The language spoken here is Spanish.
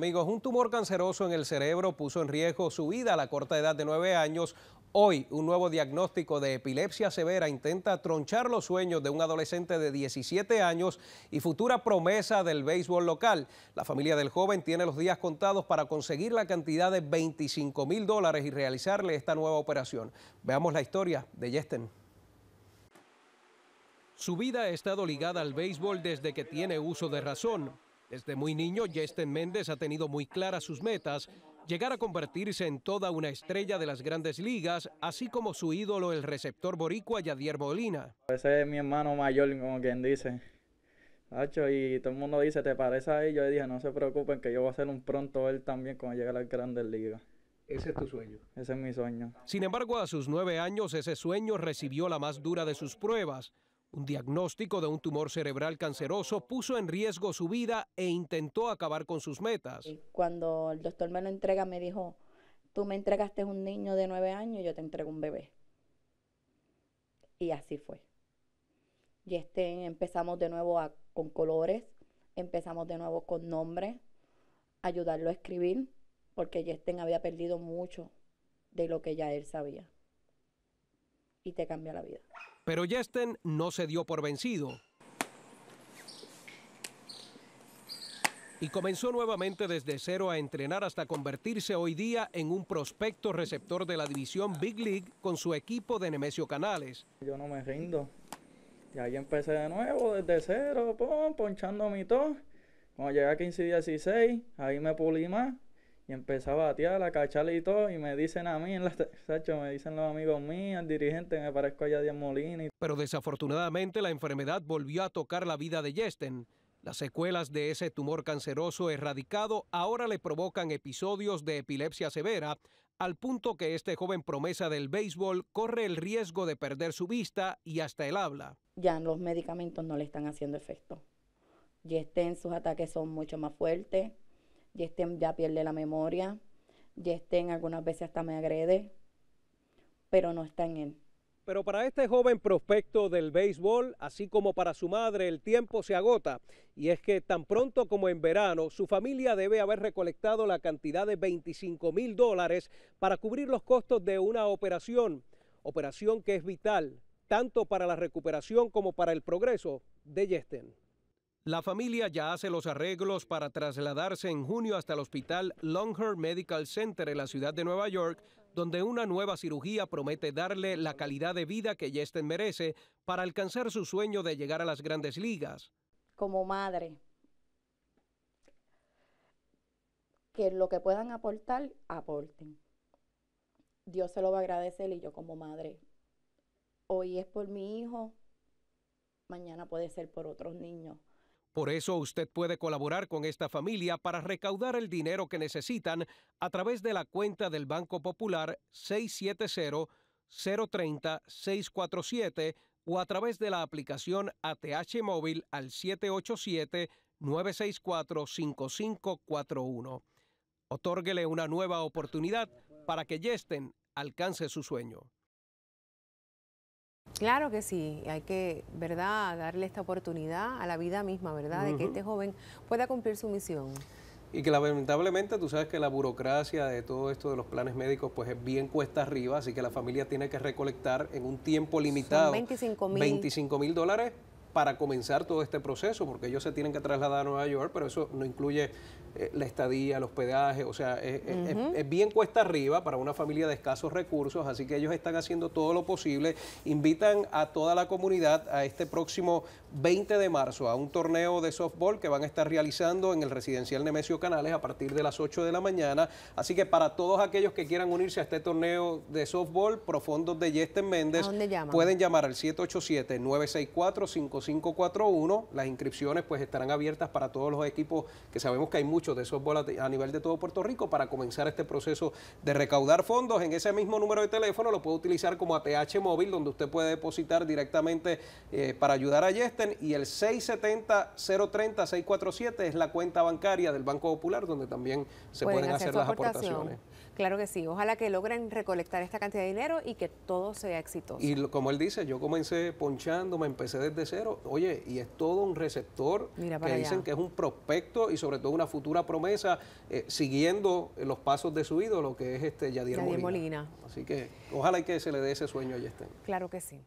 Amigos, un tumor canceroso en el cerebro puso en riesgo su vida a la corta edad de 9 años. Hoy, un nuevo diagnóstico de epilepsia severa intenta tronchar los sueños de un adolescente de 17 años y futura promesa del béisbol local. La familia del joven tiene los días contados para conseguir la cantidad de 25 mil dólares y realizarle esta nueva operación. Veamos la historia de Jesten. Su vida ha estado ligada al béisbol desde que tiene uso de razón. Desde muy niño, Justin Méndez ha tenido muy claras sus metas, llegar a convertirse en toda una estrella de las grandes ligas, así como su ídolo, el receptor boricua Yadier Molina. Ese es mi hermano mayor, como quien dice. Hacho, y todo el mundo dice, ¿te parece a él? Yo dije, no se preocupen, que yo voy a ser un pronto él también cuando llegue a las grandes ligas. Ese es tu sueño. Ese es mi sueño. Sin embargo, a sus nueve años, ese sueño recibió la más dura de sus pruebas. Un diagnóstico de un tumor cerebral canceroso puso en riesgo su vida e intentó acabar con sus metas. Cuando el doctor me lo entrega, me dijo, tú me entregaste un niño de nueve años, yo te entrego un bebé. Y así fue. Y este, empezamos de nuevo con colores, empezamos de nuevo con nombres, ayudarlo a escribir, porque Yesten había perdido mucho de lo que ya él sabía. Y te cambia la vida. Pero Jesten no se dio por vencido. Y comenzó nuevamente desde cero a entrenar hasta convertirse hoy día en un prospecto receptor de la división Big League con su equipo de Nemesio Canales. Yo no me rindo. Y ahí empecé de nuevo, desde cero, ponchando mi todo. Cuando llegué a 15 y 16, ahí me pulí más y empezaba a batear, a cacharle y todo, y me dicen a mí, en la, Sacho, me dicen los amigos míos, el dirigente, me parezco a de Molina. Pero desafortunadamente la enfermedad volvió a tocar la vida de Yesten. Las secuelas de ese tumor canceroso erradicado ahora le provocan episodios de epilepsia severa, al punto que este joven promesa del béisbol corre el riesgo de perder su vista y hasta el habla. Ya los medicamentos no le están haciendo efecto. Yesten, sus ataques son mucho más fuertes Jesten ya pierde la memoria. Jesten algunas veces hasta me agrede, pero no está en él. Pero para este joven prospecto del béisbol, así como para su madre, el tiempo se agota. Y es que tan pronto como en verano, su familia debe haber recolectado la cantidad de 25 mil dólares para cubrir los costos de una operación. Operación que es vital, tanto para la recuperación como para el progreso de Jesten. La familia ya hace los arreglos para trasladarse en junio hasta el hospital Longhurst Medical Center en la ciudad de Nueva York, donde una nueva cirugía promete darle la calidad de vida que Jesten merece para alcanzar su sueño de llegar a las grandes ligas. Como madre, que lo que puedan aportar, aporten. Dios se lo va a agradecer y yo como madre, hoy es por mi hijo, mañana puede ser por otros niños. Por eso usted puede colaborar con esta familia para recaudar el dinero que necesitan a través de la cuenta del Banco Popular 670-030-647 o a través de la aplicación ATH móvil al 787-964-5541. Otórguele una nueva oportunidad para que Yesten alcance su sueño. Claro que sí, hay que, ¿verdad?, darle esta oportunidad a la vida misma, ¿verdad?, de que este joven pueda cumplir su misión. Y que lamentablemente tú sabes que la burocracia de todo esto de los planes médicos pues es bien cuesta arriba, así que la familia tiene que recolectar en un tiempo limitado. 25 mil dólares para comenzar todo este proceso, porque ellos se tienen que trasladar a Nueva York, pero eso no incluye eh, la estadía, los pedajes, o sea, es, bien cuesta arriba para una familia de escasos recursos, así que ellos están haciendo todo lo posible. Invitan a toda la comunidad a este próximo 20 de marzo a un torneo de softball que van a estar realizando en el residencial Nemesio Canales a partir de las 8 de la mañana. Así que para todos aquellos que quieran unirse a este torneo de softball, profundos de Yesten Méndez, pueden llamar al 787 964 5 541. Las inscripciones pues estarán abiertas para todos los equipos, que sabemos que hay muchos de esos a nivel de todo Puerto Rico, para comenzar este proceso de recaudar fondos. En ese mismo número de teléfono lo puede utilizar como ATH móvil, donde usted puede depositar directamente eh, para ayudar a Yesten. Y el 670-030-647 es la cuenta bancaria del Banco Popular, donde también se pueden, hacer, las aportaciones. Claro que sí, ojalá que logren recolectar esta cantidad de dinero y que todo sea exitoso. Y como él dice, yo comencé ponchando, me empecé desde cero oye, y es todo un receptor que dicen que es un prospecto y sobre todo una futura promesa, eh, siguiendo los pasos de su ídolo, que es este Yadier, Molina. Así que ojalá que se le dé ese sueño a Yestén. Claro que sí.